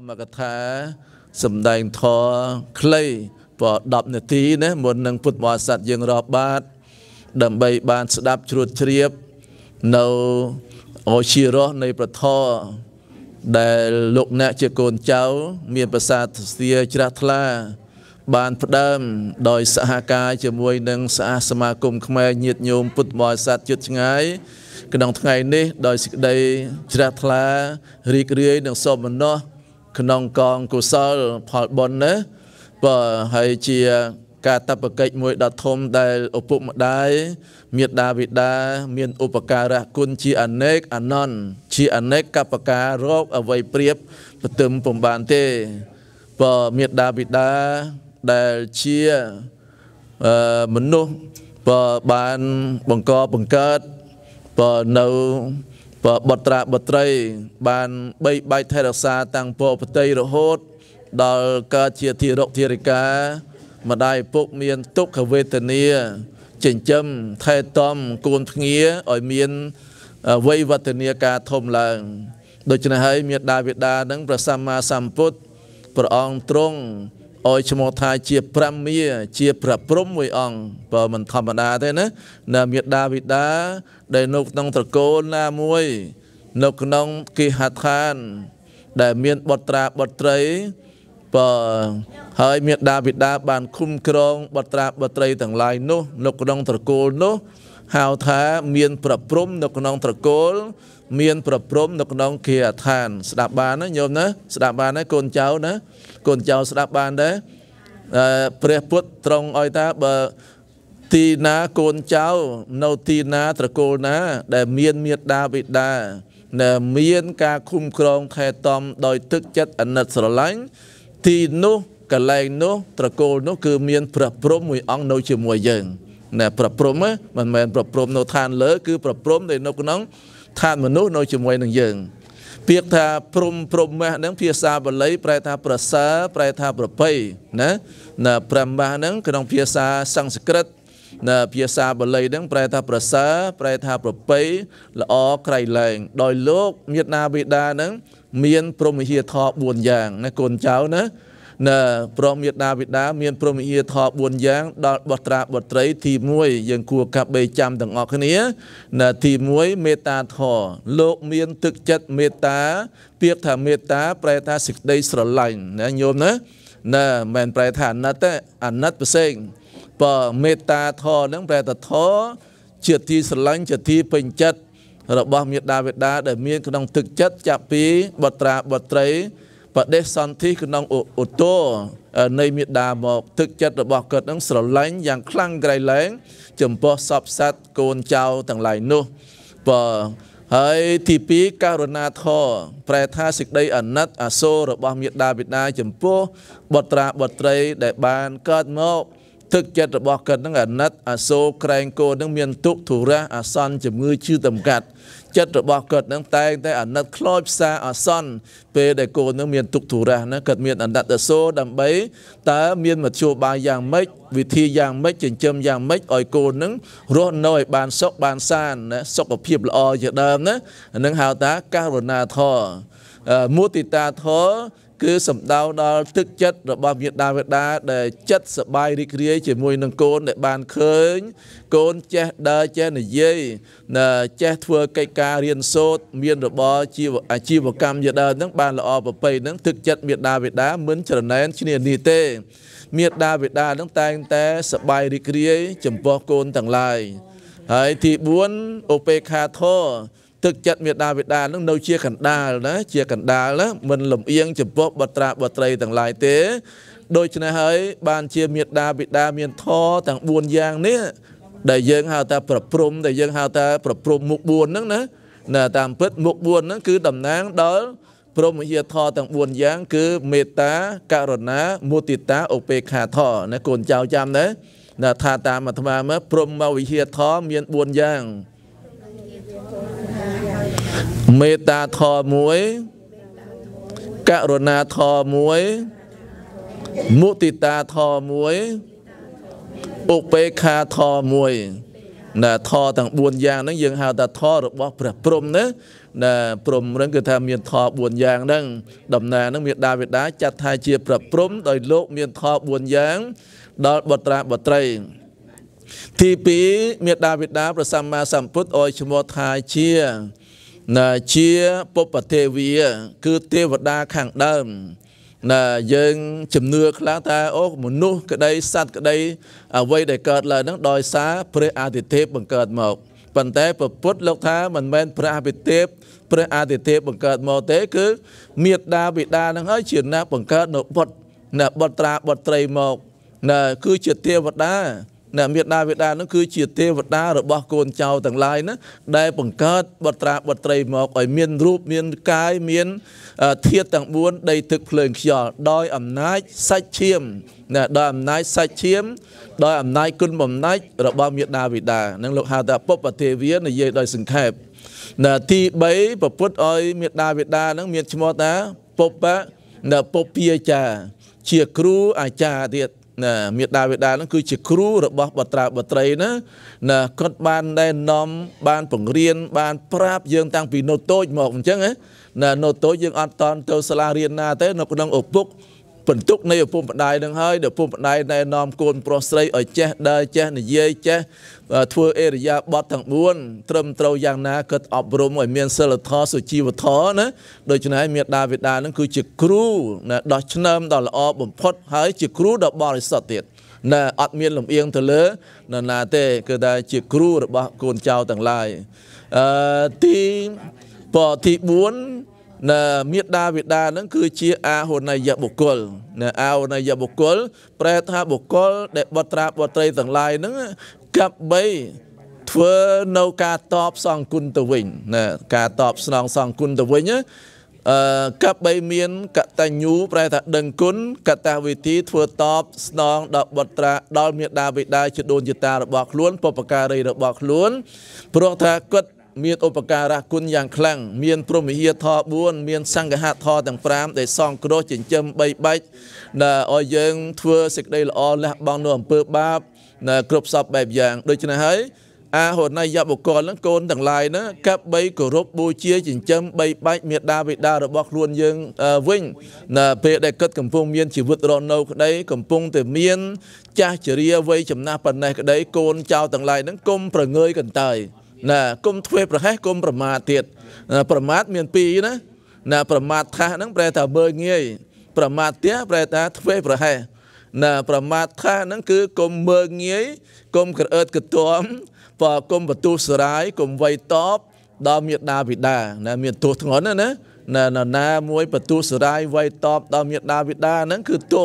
ម្មកថាសំដែងធរខ្លីប្រ10នាទីណាមុននឹងពុទ្ធបរិស័ទយើងរាប់បាតដើម្បីបានស្ដាប់ជ្រួតជ្រាប នៅអូជារស់នៃប្រធរដែលលោកអ្នកជាកូនចៅមានប្រសាទស្ទាជ្រះថ្លា បានផ្ដើម ដោយសហការជាមួយនឹងសហសមាគមខ្មែរញាតិញោមពុទ្ធបរិស័ទជិតឆ្ងាយ ក្នុងថ្ងៃនេះដោយសេចក្តីជ្រះថ្លា រីករាយនិងសោមនស្សក្នុងកងកុសលផលបុណ្យណាបើហើយជាការតបកិច្ចមួយដ៏ធំដែលឪពុកម្ដាយមេដាបិតាមានឧបការៈគុណជាអនេកអនន្តជាអនេកកបការរោគអវ័យព្រៀបប្រទឹមពំបានទេ បើមេដាបិតាដែលជាមនុស្សបើបានបង្កបង្កើតបើនៅបត្រាបត្រី បានបីបាច់ថែរក្សាតាំងពពតីរហូតដល់កើតជាធិរកធិរិកាម្ដាយពុកមានទុក្ខវេទនាចិញ្ចឹមថែទាំកូនភ្ងាឲ្យមានវ័យវឌ្ឍនាការធំឡើងដូច្នេះហើយមេដាវិដានឹងព្រះសម្មាសម្ពុទ្ធព្រះអង្គទ្រង់អោយឈ្មោះថាជាព្រះមាជាព្រះព្រំមួយអង្គបើមិនធម្មតាទេណាណាមេដាវិដាដែលនៅក្នុងត្រកូលណាមួយ នៅក្នុងគេហដ្ឋានដែលមានបុត្រាបុត្រីបើហើយមេដាវិដាបានឃុំក្រងបុត្រាបុត្រីទាំងឡាយនោះ នៅក្នុងត្រកូលនោះហៅថាមានព្រះព្រំនៅក្នុងត្រកូលមានប្រព្រំ នៅក្នុងគាឋាន ស្ដាប់បានណាញោមណាស្ដាប់បានណាកូនចៅណាកូនចៅស្ដាប់បានដែរព្រះពុទ្ធត្រង់ឲ្យតាបើទីណាកូនចៅនៅទីណាត្រកូលណា ដែលមានមេត្តាបិតាដែលមានការឃុំក្រងថែទាំដោយទឹកចិត្តអាណិតស្រឡាញ់ទីនោះកន្លែងនោះត្រកូលនោះគឺមានព្រះព្រំមួយអង្គនៅជាមួយយើងណែប្រព្រំមិនមែនប្រព្រំនៅឋានលើគឺ ប្រព្រំនៅក្នុងឋានមនុស្សនៅជាមួយនឹងយើង ពាក្យថាព្រំព្រំមាស់ហ្នឹងភាសាបាលីប្រែថាប្រសើរប្រែថាប្រពៃណាណាប្រមាស់ហ្នឹងក្នុងភាសាសំស្ក្រឹតណាភាសាបាលីហ្នឹង ប្រែថាប្រសើរប្រែថាប្រពៃល្អក្រៃលែង ដោយលោកមេត្តាបេតាហ្នឹងមាន ព្រមវិហារធម៌4យ៉ាងណាកូនចៅណាណាព្រមមេដាវិដាមានព្រមយាធ4យ៉ាងដល់បត្រាបត្រីទី1យើងគួរកាប់បីចាំទាំងអស់គ្នាណាទី1មេត្តាធម៌លោកមានទឹកចិត្តមេត្តាពាក្យថាមេត្តាប្រែថាសេចក្តីស្រឡាញ់ណាញោមណាណាមិនប្រែថាអាណិតទេអាណិតផ្សេងបើមេត្តាធម៌ហ្នឹងប្រែថាធម៌ជាទីស្រឡាញ់ជាទីពេញចិត្តរបស់មេដាវិដាដែលមានក្នុងទឹកចិត្តចាប់ពីបត្រាបត្រីបដិសន្ធិក្នុងឧទោនៃមេដាមកទឹកចិត្តរបស់គាត់នឹងស្រឡាញ់យ៉ាងខ្លាំងក្រៃលែងចំពោះសពសัตว์កូនចៅទាំងឡាយនោះបើហើយទី2ករុណាធរប្រែថាសេចក្តីអាណិត អាសូររបស់មេដាបិតាចំពោះបុត្រាបុត្រី ដែលបានកើតមកទឹកចិត្តរបស់គាត់នឹងអាណិតអាសូរក្រែងគោនឹងមានទុកធុរៈអាសន្នជំងឺឈឺតម្កាត់ចិត្តរបស់គាត់នឹងតែងតែអាណិតខ្លោចផ្សាអាសន្នពេលដែលកូននឹងមានទុក្ខទុរះណាគាត់មានអណ្ដតសោដើម្បីតើមានមធ្យោបាយយ៉ាងម៉េចវិធីយ៉ាងម៉េចចិញ្ចឹមយ៉ាងម៉េចឲ្យកូននឹងរស់នៅឲ្យបានសុខបានសានណាសុខភាពល្អជាដើមណានឹងហៅថាករុណាធម៌មុទិតាធម៌គឺសំដៅដល់ទឹកចិត្តរបស់មាតាបិតាដែលចិត្តសប្បាយរីករាយជាមួយនឹងកូនដែលបានឃើញ កូនចេះដើរចេះនិយាយចេះធ្វើកិច្ចការរៀនសូត្រមានរបរជីវអាជីវកម្មយដើនឹងបានល្អប្រពៃនឹងទឹកចិត្តមាតាបិតាមិនច្រណែនឈ្នានេះទេមាតាបិតានឹងតែងតែសប្បាយរីករាយចំពោះកូនទាំងឡាយហើយទី4ឧបេខាធរទឹកចិត្តមេដាបេដានឹងនៅជាកណ្ដាលណាជាកណ្ដាលណាមិនលំអៀងចំពោះបត្រាបត្រីទាំងឡាយទេដូច្នេះហើយ បានជាមេដាបេដាមានធរទាំង4យ៉ាងនេះដែលយើងហៅថាប្រព្រំដែលយើងហៅថាប្រព្រំមុខ4ហ្នឹងណាណាតាមពិតមុខ4ហ្នឹងគឺតំណាងដល់ព្រមវិហារធរទាំង4យ៉ាង គឺមេត្តាករុណាមុទិតាឧបេក្ខាធរណាកូនចៅចាំណាថាតាមអាត្មាមើលព្រមវិហារធរមាន4យ៉ាងមេត្តាធម៌មួយករុណាធម៌មួយមុទិតាធម៌មួយឧបេក្ខាធម៌មួយណាធម៌ទាំង4យ៉ាងហ្នឹងយើងហៅថាធម៌របស់ព្រះព្រំណាណាព្រំហ្នឹងគឺថាមានធម៌4យ៉ាងហ្នឹងដំណាហ្នឹងមានដាវេដាចាត់ថាជាព្រះព្រំដោយលោក មានធម៌4យ៉ាងដល់បត្រាបត្រីទី2មេដាវេដាព្រះសម្មាសម្ពុទ្ធអោយឈ្មោះថាជាណាជាពុពទេវាគឺទេវតាខាងដើមណាយើងជំនឿខ្លះថាអូមនុស្សក្តីសត្វក្តីអ្វីដែលកើតឡើងហ្នឹងដោយសារព្រះអាទិទេព បង្កើតមកប៉ុន្តែព្រះពុទ្ធលោកថាមិនមែនព្រះអាទិទេពព្រះអាទិទេពបង្កើតមកទេ គឺមេត្តាបិតាហ្នឹងហើយ ជាអ្នកបង្កើតនៅបុត្រណាបុត្រាបុត្រីមកណាគឺជាទេវតាអ្នកមេដាវេដានោះគឺជាទេវតារបស់កូនចៅទាំងឡាយណាដែលបង្កើតបត្រាបត្រីមកឲ្យមានរូបមានកាយមានធាតុទាំង4ដីទឹកភ្លើងខ្យល់ដោយ អំណាចសាច់ឈាមណាដោយអំណាចសាច់ឈាមដោយអំណាចគុណបំណាច់របស់មេដាវេដានឹងលោកហៅថាពុពទេវានិយាយដោយសង្ខេបណាទី3ប្រពុតឲ្យមេដាវេដានឹងមានឈ្មោះថាពុពៈណាពុពាចាជាគ្រូអាចារ្យទៀតណាមេដាវេដានឹងគឺជាគ្រូរបស់បត្រាបត្រីណាណាគាត់បានណែនាំបានបង្រៀន បាន ប្រាប់យើងតាំងពីនៅតូចមកអញ្ចឹងណានៅតូចយើងអត់តន់ទៅសាលារៀនណាទេនៅក្នុងឪពុកបន្ទុកនៃឪពុកម្ដាយនឹងហើយដែលឪពុកម្ដាយណែនាំកូនប្រុសស្រីឲ្យចេះដើរចេះនិយាយចេះធ្វើអេរយាប័តទាំង4ត្រឹមត្រូវយ៉ាងណាគិតអប់រំឲ្យ មានសិលធម៌សុជីវធម៌ណាដូច្នេះមេដាវេដានឹងគឺជាគ្រូណាដោះឆ្នើមដ៏ល្អបំផុត ហើយជា គ្រូដ៏បរិសុទ្ធទៀតណែអត់មាន លំអៀងទៅលើនរណាទេគឺថាជាគ្រូរបស់កូនចៅទាំងឡាយអឺទីបទី4ណាមេដាវិដានឹងគឺជាអហនយបុគ្គលណាអហនយបុគ្គលប្រែថាបុគ្គលដែលបត្រាបត្រីទាំងឡាយនឹងកັບ3ធ្វើនៅការតបសងគុណទៅវិញណាការតបស្នងសងគុណទៅវិញណាអឺកັບ3មាន កតញ្ញូប្រែថាដឹងគុណកតវិធីធ្វើតបស្នងដល់បុត្រាដល់មេដាបិតាជាដូនជាតារបស់ខ្លួនបុព្វការីរបស់ខ្លួនព្រោះថាគាត់មានឧបការៈគុណយ៉ាងខ្លាំងមានព្រមវិហាធ4មានសង្ឃហធទាំង5ដែលសងគ្រោះចិញ្ចឹម3បាច់ដែលឲ្យយើង ធ្វើសេចក្តីល្អលះបង់នៅអំពើបាបគ្រប់សពបែបយ៉ាង ដូច្នេះហើយអាហរណយបុគ្គលនឹងកូនទាំងឡាយណាកັບបីគោរពបូជាចិញ្ចឹមបីបាច់មេដាបិតារបស់ខ្លួនយើងវិញណាពេលដែលគិតកំពុងមានជីវិតរស់នៅក្តីកំពុងតែមានចាស់ជរាវ័យចំណាស់ប៉ុណ្ណេះក្តីកូនចៅទាំងឡាយនឹងគុំប្រងើយកន្តើយណាគុំធ្វេសប្រហែសគុំប្រមាទទៀតប្រមាទមានពីរណាណាប្រមាទថាសហ្នឹងប្រែថាមើលងាយ ប្រមាទទៀតប្រែថាធ្វេសប្រហែសណាប្រមាទថាសហ្នឹងគឺគុំមើលងាយគុំក្រអឺតកទាំបើគុំបទុសរាយគុំវៃតបដល់មេដាបិតាណា មានទោសធ្ងន់ណាណាណាណាមួយបទុសរាយវៃតបដល់មេដាបិតាហ្នឹងគឺទោស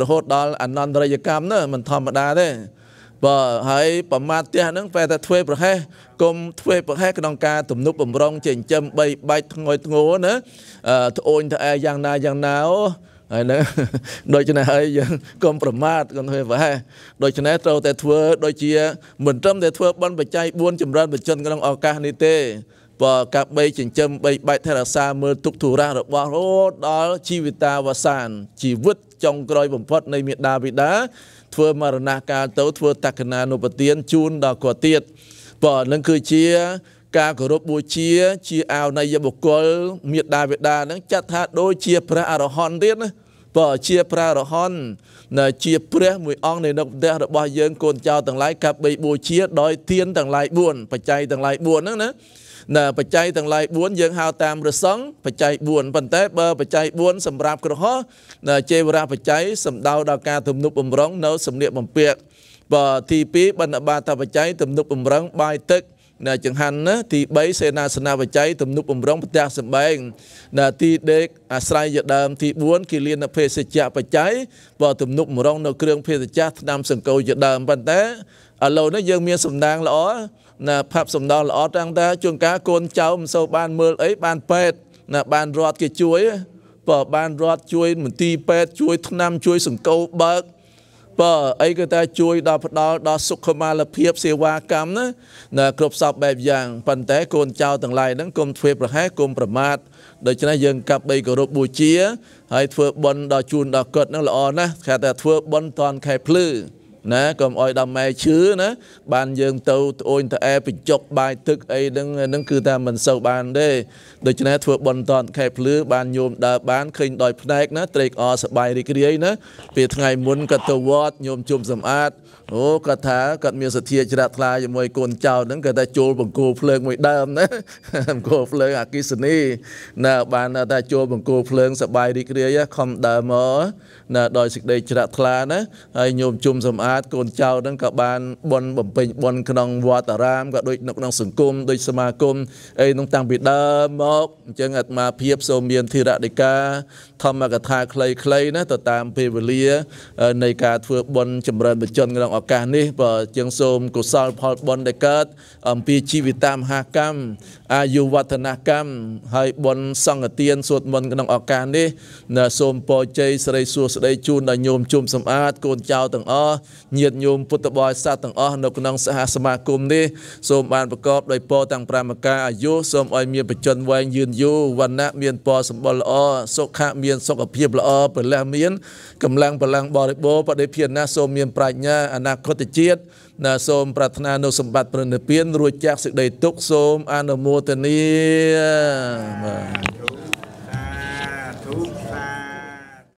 រហូតដល់អនន្តរយកម្មណាមិនធម្មតាទេបាទហើយប្រមាទផ្ទះហ្នឹងពេលតែ ធ្វើប្រហែសគុំធ្វើប្រហែសក្នុងការទំនុកបំរុងចិញ្ចឹមបីបាច់ធ្ងយធ្ងរណាត្អូញត្អែយ៉ាងណាយ៉ាងណាអូហើយហ្នឹងដូច្នេះហើយយើងកុំប្រមាទកុំធ្វើប្រហែសដូច្នេះត្រូវតែធ្វើដូចជា មិនត្រឹមតែធ្វើបនបច្ច័យ4ចម្រើនបជនក្នុងឱកាសនេះទេបើកាបីចិញ្ចឹមបីបាច់ថែរក្សាមើលទុកធុរៈរបស់រហូតដល់ជីវិតាវសានជីវិតចុងក្រោយបំផុត នៃមេដាបិតាធ្វើមរណកាលទៅធ្វើតក្កណានុបទានជូនដល់គាត់ទៀតបាទនឹងគឺជាការគោរពបូជាជាអោនយបុគ្គលមេដាវេដានឹងចាត់ថាដូចជាព្រះអរហន្តទៀតណាបើជាព្រះរហន្តជា ព្រះមួយ អង្គនៅក្នុងផ្ទះរបស់យើងកូនចៅទាំងឡាយកាប់បីបូជាដោយទានទាំងឡាយ4បច្ច័យទាំងឡាយ4ហ្នឹងណាណាបច្ច័យទាំងឡាយ4យើងហៅតាមរសង្ឃបច្ច័យ4ប៉ុន្តែបើបច្ច័យ4សម្រាប់ក្រហមចេវរៈបច្ច័យសំដៅដល់ការទំនុកបំរុងនៅសំនៀកបំពាក់បើទី2បណ្ឌបាតបច្ច័យទំនុកបំរុងបាយទឹកណាចង្ហាន់ណាទី3សេនាសនៈបច្ច័យទំនុកបំរុងផ្ទះសម្បែងណាទីដេកអាស្រ័យយដើមទី4គិលានភេសជ្ជៈបច្ច័យបើទំនុកបំរុងនៅគ្រឿងភេសជ្ជៈថ្នាំសង្កូយដើមប៉ុន្តែឥឡូវនេះយើងមានសំណាងល្អណាផាប់សំដៅល្អតាំងតាជួនកាលកូនចៅមិនសូវបានមើលអីបានពេទ្យណាបានរត់គេជួយបើបានរត់ជួយមន្ទីរពេទ្យជួយថ្នាំជួយសង្កូបើកបើអីក៏តែជួយដល់ផ្ដាល់ដល់សុខុមាលភាព សេវាកម្មណាណាគ្រប់សពបែបយ៉ាងប៉ុន្តែកូនចៅទាំងឡាយហ្នឹងគុំធ្វើប្រហែគុំប្រមាថដូច្នេះយើងកាប់បីគោរពបូជាហើយធ្វើបន់ដល់ជូនដល់គាត់ហ្នឹងល្អណាស់គេថាធ្វើបន់តាន់ខែភ្លឺណាកុំអោយដល់ម៉ែឈឺណាបានយើងទៅត្អូញត្អែបញ្ចុកបាយទឹក អីហ្នឹងហ្នឹងគឺថាមិនសូវបានទេដូច្នេះធ្វើបន់តនខែភ្លឺបានញោមដើរបានឃើញដោយផ្នែកណាត្រេកអរសបាយរីករាយណាពេលថ្ងៃមុនក៏ទៅវត្តញោមជុំសម្អាតអូគាត់ថាគាត់មានសទ្ធាជ្រះថ្លាជាមួយកូនចៅហ្នឹងគាត់ថាចូលបង្គោលភ្លើងមួយដើមណាបង្គោលភ្លើងអកិសនីណាបានថាចូលបង្គោលភ្លើងសបាយរីករាយខំដើរមកណាដោយសេចក្តីជ្រះថ្លាណាហើយញោមជុំសម្អាតបាទកូនចៅនឹងក៏បានបនបំពេញបនក្នុងវត្តអារាមក៏ដូចនៅក្នុង សង្គមដូចសមាគមអីនឹងតាំងពីដើមមកអញ្ចឹងអាត្មាភាពសូមមានធិរដិកាធម្មកថាខ្លីៗណាទៅតាមពេលវេលានៃការធ្វើបនចម្រើនបច្ចុប្បន្នក្នុងឱកាសនេះបើជាងសូមកុសលផលបនដែលកើតអំពីជីវិតាមហាកម្មអាយុវឌ្ឍនកម្មហើយបនសង្ឃទានសូត្រមន្តក្នុងឱកាសនេះសូមពរជ័យសិរីសួស្តីជូនដល់ញោមជុំសម្អាតកូនចៅទាំងអស់ញាតិញោមពុទ្ធបរិស័ទទាំងអស់នៅក្នុងសហសមាគមនេះសូមបានប្រកបដោយពរទាំង5ប្រការអាយុសូមឲ្យមានបច្ចុប្បន្នវែងយឺនយូរវណ្ណៈមានពរសម្បល់ល្អសុខៈមានសុខភាពល្អពលះមានកម្លាំងបលាំងបរិបូរណ៍បដិភិណាសូមមានប្រាជ្ញាអនាគតជាតិណាសូមប្រាថ្នានូវសម្បត្តិប្រណិពានរួចចាកសេចក្តីទុក្ខសូមអនុមោទនាបាទ